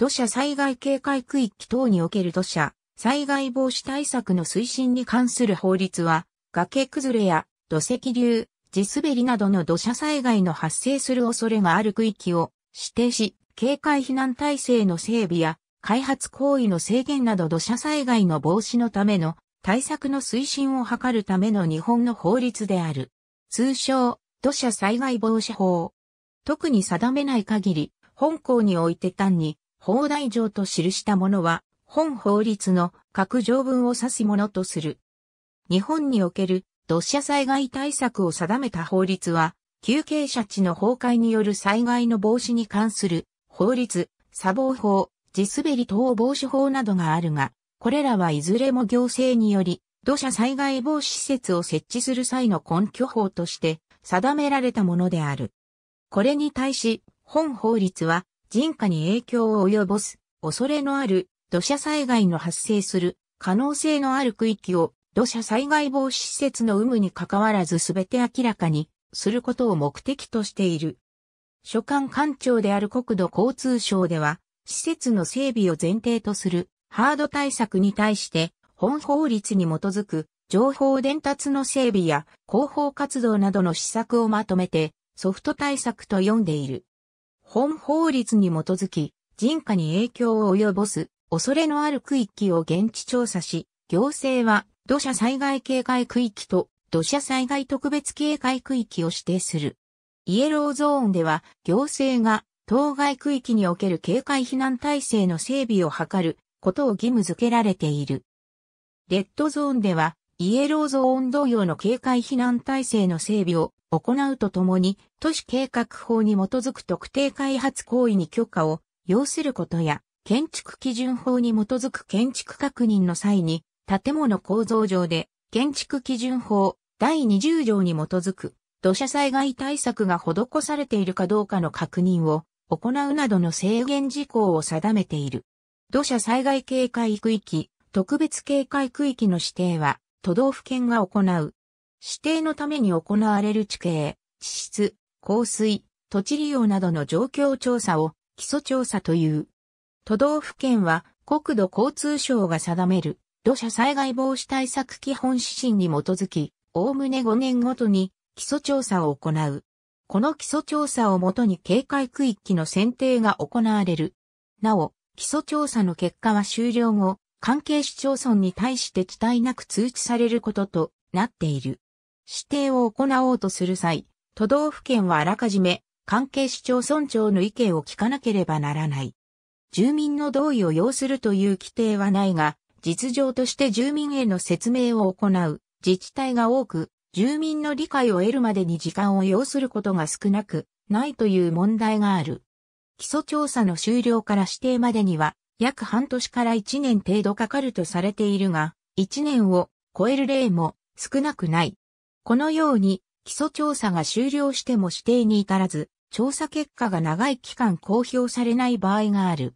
土砂災害警戒区域等における土砂、災害防止対策の推進に関する法律は、崖崩れや土石流、地滑りなどの土砂災害の発生する恐れがある区域を指定し、警戒避難体制の整備や開発行為の制限など土砂災害の防止のための対策の推進を図るための日本の法律である。通称、土砂災害防止法。特に定めない限り、本校において単に法大条と記したものは、本法律の各条文を指すものとする。日本における土砂災害対策を定めた法律は、休憩者地の崩壊による災害の防止に関する法律、砂防法、地滑り等防止法などがあるが、これらはいずれも行政により土砂災害防止施設を設置する際の根拠法として定められたものである。これに対し、本法律は人家に影響を及ぼす恐れのある土砂災害の発生する可能性のある区域を土砂災害防止施設の有無に関わらず全て明らかにすることを目的としている。所管官庁である国土交通省では、施設の整備を前提とするハード対策に対して、本法律に基づく情報伝達の整備や広報活動などの施策をまとめてソフト対策と呼んでいる。本法律に基づき、人家に影響を及ぼす恐れのある区域を現地調査し、行政は土砂災害警戒区域と土砂災害特別警戒区域を指定する。イエローゾーンでは行政が当該区域における警戒避難体制の整備を図ることを義務付けられている。レッドゾーンではイエローゾーン同様の警戒避難体制の整備を行うとともに、都市計画法に基づく特定開発行為に許可を要することや、建築基準法に基づく建築確認の際に、建物構造上で、建築基準法第20条に基づく土砂災害対策が施されているかどうかの確認を行うなどの制限事項を定めている。土砂災害警戒区域、特別警戒区域の指定は都道府県が行う指定のために行われる地形、地質、降水、土地利用などの状況調査を基礎調査という。都道府県は国土交通省が定める土砂災害防止対策基本指針に基づき、おおむね5年ごとに基礎調査を行う。この基礎調査をもとに警戒区域の選定が行われる。なお、基礎調査の結果は終了後、関係市町村に対して期待なく通知されることとなっている。指定を行おうとする際、都道府県はあらかじめ関係市町村長の意見を聞かなければならない。住民の同意を要するという規定はないが、実情として住民への説明を行う自治体が多く、住民の理解を得るまでに時間を要することが少なくないという問題がある。基礎調査の終了から指定までには約半年から1年程度かかるとされているが、1年を超える例も少なくない。このように、基礎調査が終了しても指定に至らず、調査結果が長い期間公表されない場合がある。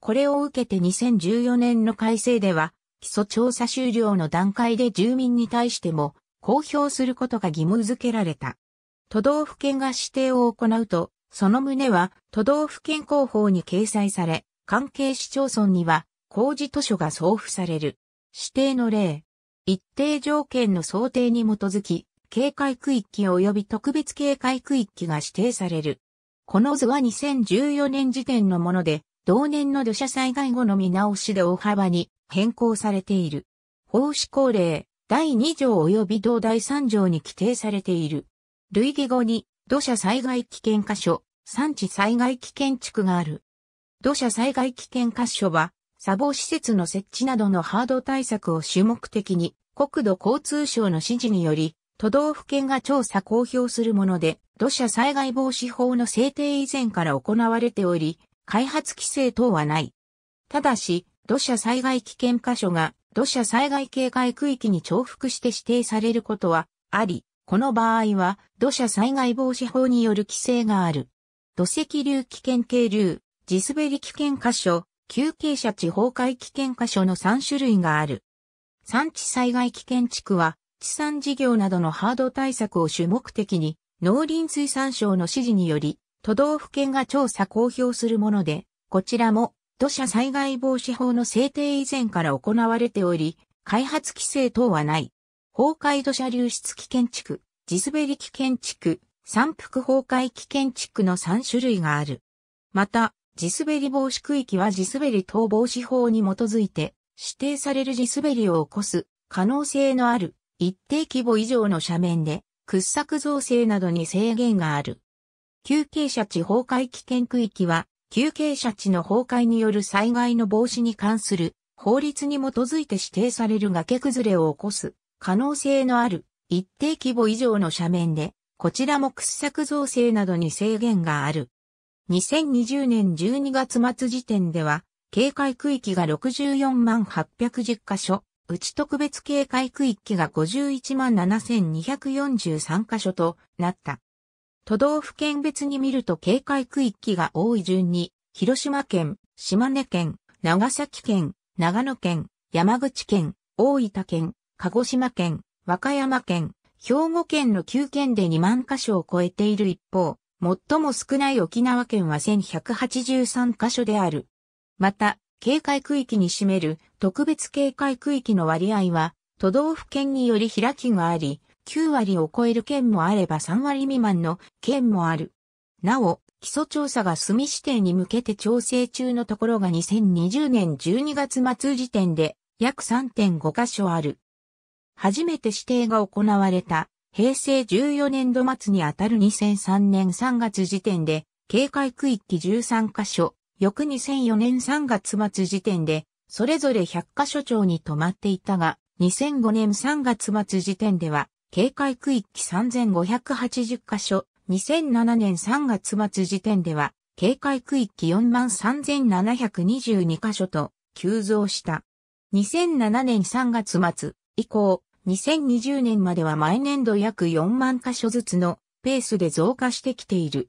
これを受けて2014年の改正では、基礎調査終了の段階で住民に対しても公表することが義務付けられた。都道府県が指定を行うと、その旨は都道府県広報に掲載され、関係市町村には工事図書が送付される。指定の例。一定条件の想定に基づき、警戒区域及び特別警戒区域が指定される。この図は2014年時点のもので、同年の土砂災害後の見直しで大幅に変更されている。法施行令第2条及び同第3条に規定されている。類義後に土砂災害危険箇所、産地災害危険地区がある。土砂災害危険箇所は、砂防施設の設置などのハード対策を主目的に、国土交通省の指示により、都道府県が調査公表するもので、土砂災害防止法の制定以前から行われており、開発規制等はない。ただし、土砂災害危険箇所が土砂災害警戒区域に重複して指定されることはあり、この場合は土砂災害防止法による規制がある。土石流危険渓流、地滑り危険箇所、休憩者地崩壊危険箇所の3種類がある。産地災害危険地区は地産事業などのハード対策を主目的に、農林水産省の指示により、都道府県が調査公表するもので、こちらも土砂災害防止法の制定以前から行われており、開発規制等はない。崩壊土砂流出危険地区、地滑り危険地区、山腹崩壊危険地区の3種類がある。また、地滑り防止区域は地滑り等防止法に基づいて、指定される地滑りを起こす可能性のある一定規模以上の斜面で掘削造成などに制限がある。休憩者地崩壊危険区域は、休憩者地の崩壊による災害の防止に関する法律に基づいて指定される崖崩れを起こす可能性のある一定規模以上の斜面で、こちらも掘削造成などに制限がある。2020年12月末時点では、警戒区域が64万810箇所、うち特別警戒区域が517,243カ所となった。都道府県別に見ると警戒区域が多い順に、広島県、島根県、長崎県、長野県、山口県、大分県、鹿児島県、和歌山県、兵庫県の9県で2万箇所を超えている一方、最も少ない沖縄県は1183箇所である。また、警戒区域に占める特別警戒区域の割合は都道府県により開きがあり、9割を超える県もあれば3割未満の県もある。なお、基礎調査が住指定に向けて調整中のところが2020年12月末時点で約3.5カ所ある。初めて指定が行われた平成14年度末にあたる2003年3月時点で警戒区域13カ所、翌2004年3月末時点で、それぞれ100カ所長に止まっていたが、2005年3月末時点では、警戒区域3580カ所、2007年3月末時点では、警戒区域43,722カ所と、急増した。2007年3月末以降、2020年までは毎年度約4万箇所ずつのペースで増加してきている。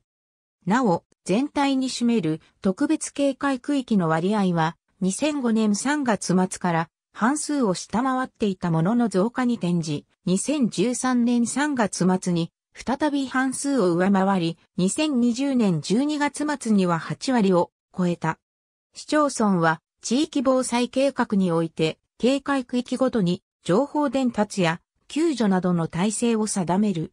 なお、全体に占める特別警戒区域の割合は2005年3月末から半数を下回っていたものの増加に転じ、2013年3月末に再び半数を上回り、2020年12月末には8割を超えた。市町村は地域防災計画において警戒区域ごとに情報伝達や救助などの体制を定める。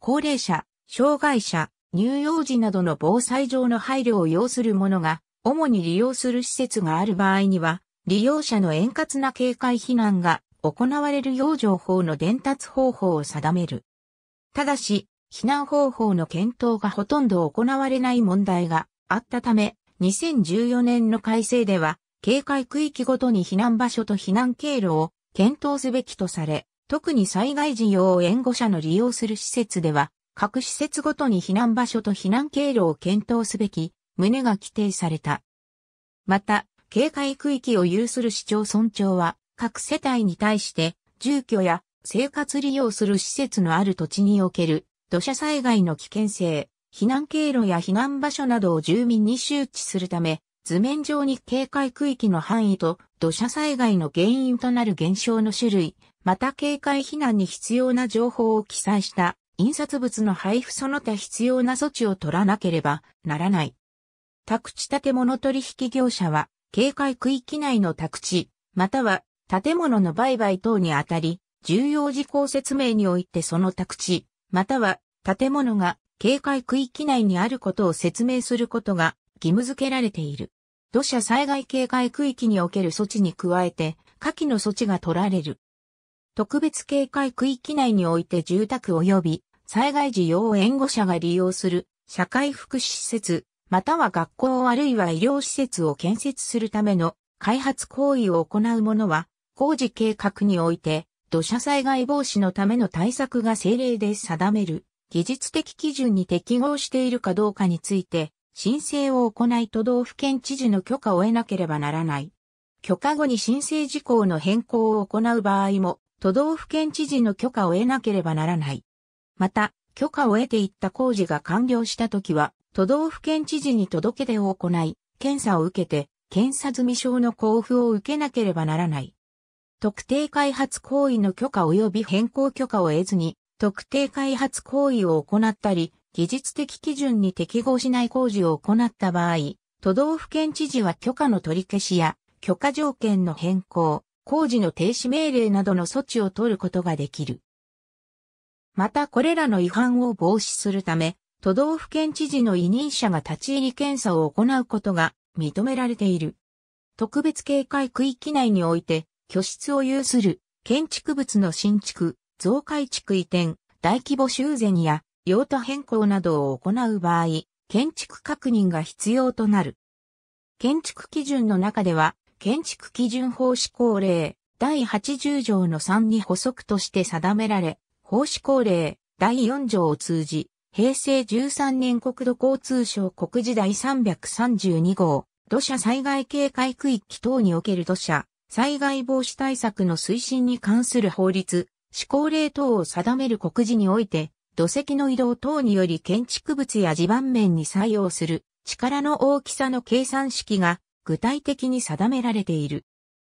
高齢者、障害者、乳幼児などの防災上の配慮を要する者が、主に利用する施設がある場合には、利用者の円滑な警戒避難が行われる養生法の伝達方法を定める。ただし、避難方法の検討がほとんど行われない問題があったため、2014年の改正では、警戒区域ごとに避難場所と避難経路を検討すべきとされ、特に災害時用援護者の利用する施設では、各施設ごとに避難場所と避難経路を検討すべき旨が規定された。また、警戒区域を有する市町村長は、各世帯に対して、住居や生活利用する施設のある土地における土砂災害の危険性、避難経路や避難場所などを住民に周知するため、図面上に警戒区域の範囲と土砂災害の原因となる現象の種類、また警戒避難に必要な情報を記載した印刷物の配布その他必要な措置を取らなければならない。宅地建物取引業者は、警戒区域内の宅地、または建物の売買等にあたり、重要事項説明においてその宅地、または建物が警戒区域内にあることを説明することが義務付けられている。土砂災害警戒区域における措置に加えて、下記の措置が取られる。特別警戒区域内において住宅及び災害時要援護者が利用する社会福祉施設、または学校あるいは医療施設を建設するための開発行為を行う者は、工事計画において、土砂災害防止のための対策が政令で定める技術的基準に適合しているかどうかについて、申請を行い都道府県知事の許可を得なければならない。許可後に申請事項の変更を行う場合も、都道府県知事の許可を得なければならない。また、許可を得ていった工事が完了した時は、都道府県知事に届け出を行い、検査を受けて、検査済証の交付を受けなければならない。特定開発行為の許可及び変更許可を得ずに、特定開発行為を行ったり、技術的基準に適合しない工事を行った場合、都道府県知事は許可の取り消しや、許可条件の変更、工事の停止命令などの措置を取ることができる。またこれらの違反を防止するため、都道府県知事の委任者が立ち入り検査を行うことが認められている。特別警戒区域内において、居室を有する建築物の新築、増改築移転、大規模修繕や用途変更などを行う場合、建築確認が必要となる。建築基準の中では、建築基準法施行令第80条の3に補足として定められ、奉仕高令第4条を通じ、平成13年国土交通省国時第332号、土砂災害警戒区域等における土砂、災害防止対策の推進に関する法律、施行令等を定める国時において、土石の移動等により建築物や地盤面に作用する力の大きさの計算式が具体的に定められている。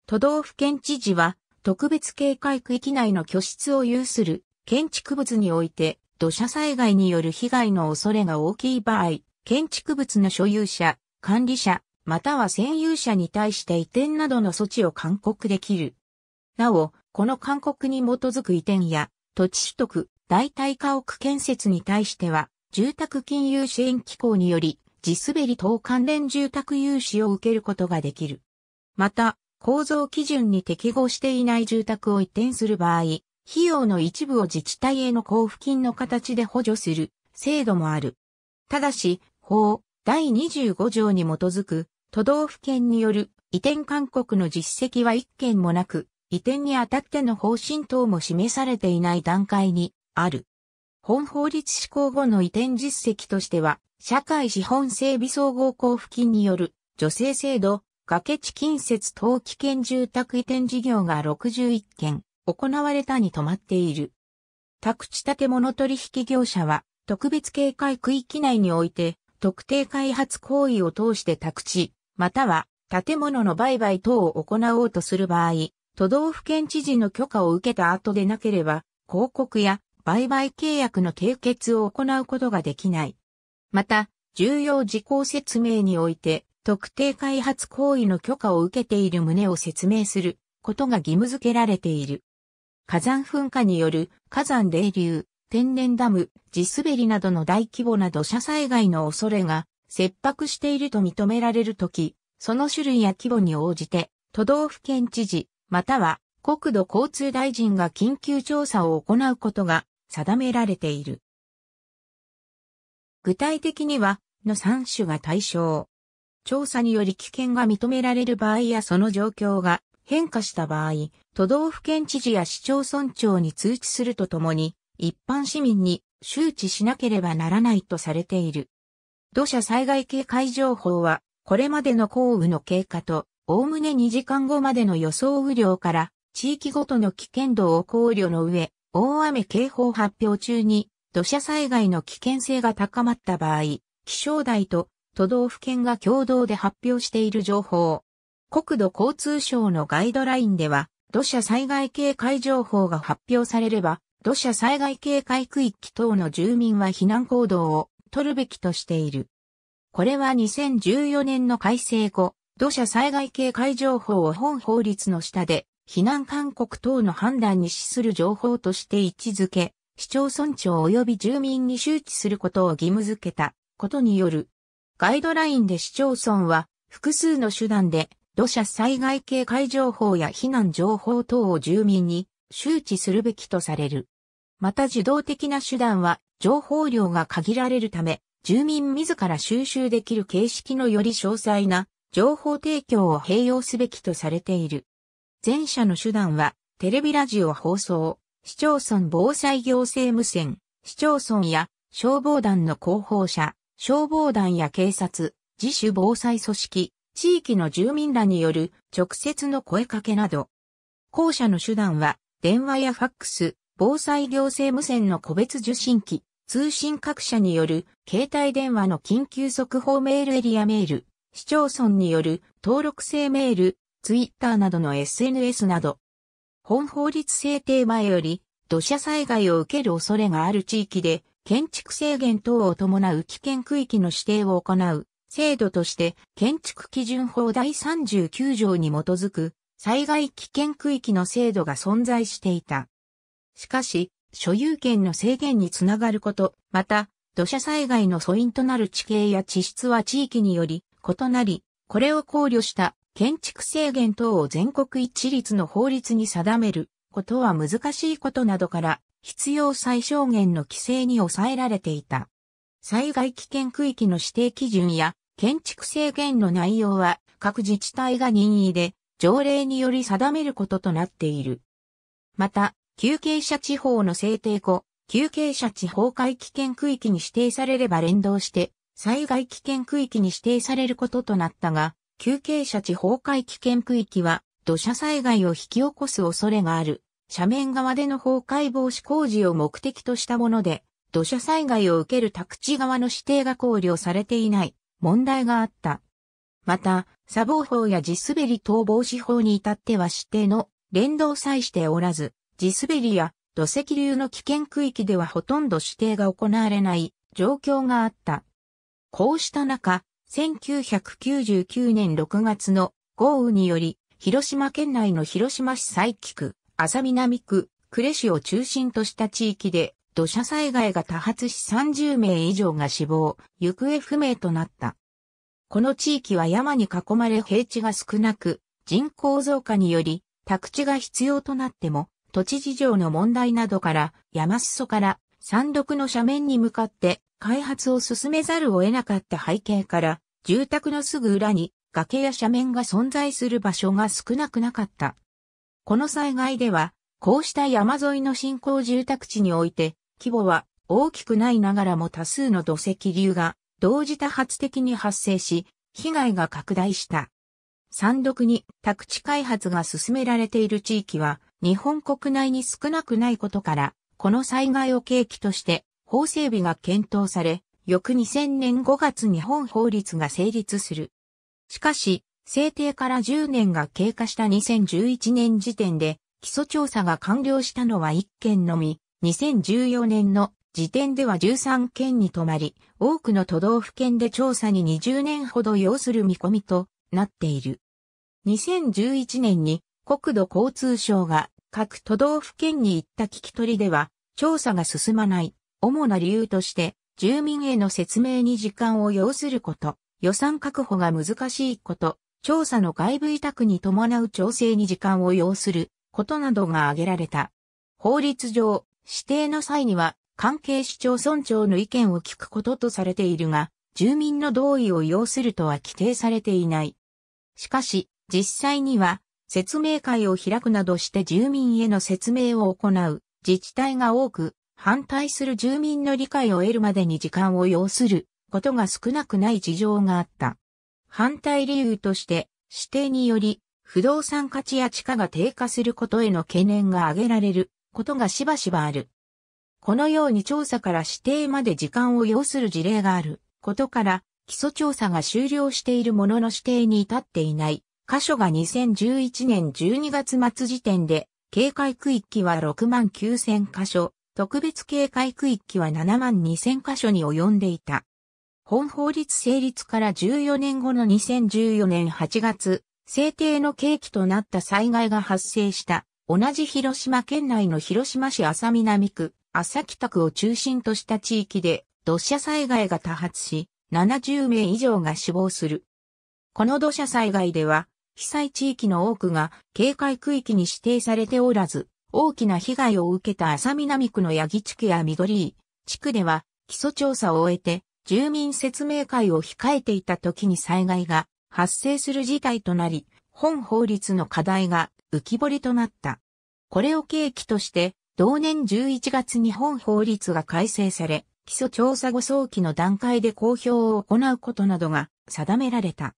都道府県知事は特別警戒区域内の居室を有する建築物において土砂災害による被害の恐れが大きい場合、建築物の所有者、管理者、または占有者に対して移転などの措置を勧告できる。なお、この勧告に基づく移転や土地取得、代替家屋建設に対しては、住宅金融支援機構により、地滑り等関連住宅融資を受けることができる。また、構造基準に適合していない住宅を移転する場合、費用の一部を自治体への交付金の形で補助する制度もある。ただし、法第25条に基づく都道府県による移転勧告の実績は1件もなく、移転にあたっての方針等も示されていない段階にある。本法律施行後の移転実績としては、社会資本整備総合交付金による助成制度、崖地近接等危険住宅移転事業が61件、行われたに止まっている。宅地建物取引業者は、特別警戒区域内において、特定開発行為を通して宅地、または建物の売買等を行おうとする場合、都道府県知事の許可を受けた後でなければ、広告や売買契約の締結を行うことができない。また、重要事項説明において、特定開発行為の許可を受けている旨を説明することが義務付けられている。火山噴火による火山泥流、天然ダム、地滑りなどの大規模な土砂災害の恐れが切迫していると認められるとき、その種類や規模に応じて、都道府県知事、または国土交通大臣が緊急調査を行うことが定められている。具体的には、の3種が対象。調査により危険が認められる場合やその状況が変化した場合、都道府県知事や市町村長に通知するとともに、一般市民に周知しなければならないとされている。土砂災害警戒情報は、これまでの降雨の経過と、おおむね2時間後までの予想雨量から、地域ごとの危険度を考慮の上、大雨警報発表中に、土砂災害の危険性が高まった場合、気象台と都道府県が共同で発表している情報、国土交通省のガイドラインでは、土砂災害警戒情報が発表されれば、土砂災害警戒区域等の住民は避難行動を取るべきとしている。これは2014年の改正後、土砂災害警戒情報を本法律の下で、避難勧告等の判断に資する情報として位置づけ、市町村長及び住民に周知することを義務付けたことによる。ガイドラインで市町村は複数の手段で土砂災害警戒情報や避難情報等を住民に周知するべきとされる。また受動的な手段は情報量が限られるため、住民自ら収集できる形式のより詳細な情報提供を併用すべきとされている。前者の手段は、テレビラジオ放送、市町村防災行政無線、市町村や消防団の広報者、消防団や警察、自主防災組織、地域の住民らによる直接の声かけなど、校舎の手段は電話やファックス、防災行政無線の個別受信機、通信各社による携帯電話の緊急速報メールエリアメール、市町村による登録制メール、ツイッターなどの SNS など、本法律制定前より土砂災害を受ける恐れがある地域で建築制限等を伴う危険区域の指定を行う制度として建築基準法第39条に基づく災害危険区域の制度が存在していた。しかし、所有権の制限につながること、また、土砂災害の素因となる地形や地質は地域により異なり、これを考慮した建築制限等を全国一律の法律に定めることは難しいことなどから必要最小限の規制に抑えられていた。災害危険区域の指定基準や建築制限の内容は各自治体が任意で条例により定めることとなっている。また、休憩者地方の制定後、休憩者地方壊危険区域に指定されれば連動して災害危険区域に指定されることとなったが、休憩者地方壊危険区域は土砂災害を引き起こす恐れがある斜面側での崩壊防止工事を目的としたもので、土砂災害を受ける宅地側の指定が考慮されていない問題があった。また、砂防法や地滑り等防止法に至っては指定の連動際しておらず、地滑りや土石流の危険区域ではほとんど指定が行われない状況があった。こうした中、1999年6月の豪雨により、広島県内の広島市西区、浅南区、呉市を中心とした地域で土砂災害が多発し30名以上が死亡、行方不明となった。この地域は山に囲まれ平地が少なく、人口増加により、宅地が必要となっても、土地事情の問題などから、山裾から山麓の斜面に向かって開発を進めざるを得なかった背景から、住宅のすぐ裏に崖や斜面が存在する場所が少なくなかった。この災害では、こうした山沿いの新興住宅地において、規模は大きくないながらも多数の土石流が同時多発的に発生し、被害が拡大した。山麓に宅地開発が進められている地域は日本国内に少なくないことから、この災害を契機として法整備が検討され、翌2000年5月日本法律が成立する。しかし、制定から10年が経過した2011年時点で、基礎調査が完了したのは1件のみ、2014年の時点では13県に止まり、多くの都道府県で調査に20年ほど要する見込みとなっている。2011年に国土交通省が各都道府県に行った聞き取りでは、調査が進まない、主な理由として、住民への説明に時間を要すること、予算確保が難しいこと、調査の外部委託に伴う調整に時間を要することなどが挙げられた。法律上、指定の際には関係市町村長の意見を聞くこととされているが、住民の同意を要するとは規定されていない。しかし、実際には、説明会を開くなどして住民への説明を行う自治体が多く、反対する住民の理解を得るまでに時間を要することが少なくない事情があった。反対理由として、指定により、不動産価値や地価が低下することへの懸念が挙げられることがしばしばある。このように調査から指定まで時間を要する事例があることから、基礎調査が終了しているものの指定に至っていない箇所が2011年12月末時点で、警戒区域は6万9000箇所、特別警戒区域は7万2000箇所に及んでいた。本法律成立から14年後の2014年8月、制定の契機となった災害が発生した同じ広島県内の広島市安佐南区、安佐北区を中心とした地域で土砂災害が多発し、70名以上が死亡する。この土砂災害では、被災地域の多くが警戒区域に指定されておらず、大きな被害を受けた浅南区の八木地区や緑地区では、基礎調査を終えて、住民説明会を控えていた時に災害が発生する事態となり、本法律の課題が浮き彫りとなった。これを契機として、同年11月に本法律が改正され、基礎調査後早期の段階で公表を行うことなどが定められた。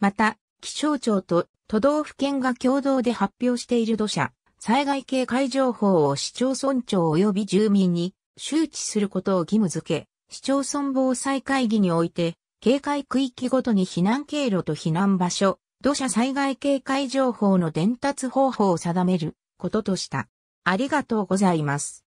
また、気象庁と都道府県が共同で発表している土砂、災害警戒情報を市町村長及び住民に周知することを義務付け、市町村防災会議において、警戒区域ごとに避難経路と避難場所、土砂災害警戒情報の伝達方法を定めることとした。ありがとうございます。